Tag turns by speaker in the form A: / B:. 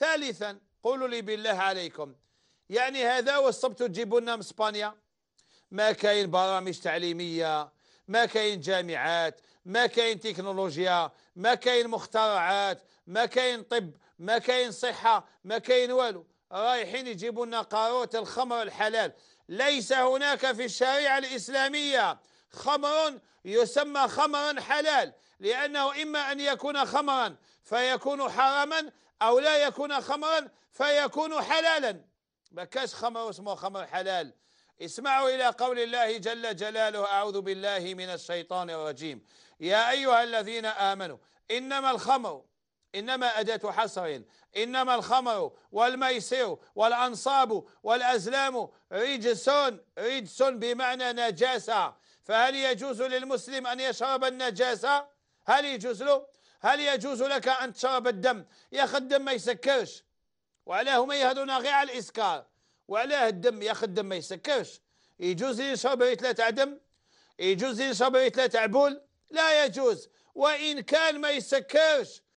A: ثالثا قولوا لي بالله عليكم يعني هذا والصبت تجيبوا لنا من اسبانيا ما كاين برامج تعليميه ما كاين جامعات ما كاين تكنولوجيا ما كاين مخترعات ما كاين طب ما كاين صحه ما كاين والو رايحين يجيبوا لنا قاروره الخمر الحلال ليس هناك في الشريعه الاسلاميه خمر يسمى خمرا حلال لأنه إما أن يكون خمرا فيكون حراما أو لا يكون خمرا فيكون حلالا ما كاش خمر اسمه خمر حلال اسمعوا إلى قول الله جل جلاله أعوذ بالله من الشيطان الرجيم يا أيها الذين آمنوا إنما الخمر إنما أداة حصر إنما الخمر والميسر والأنصاب والأزلام رجس رجس بمعنى نجاسة فهل يجوز للمسلم أن يشرب النجاسة هل يجوز له هل يجوز لك أن تشرب الدم يا الدم ما يسكرش وعلاه ما يهدون غير على الإسكار وعلاه الدم يا الدم ما يسكرش يجوز لي نشرب ريت لا تعدم يجوز لي نشرب ريت لا عبول لا يجوز وإن كان ما يسكرش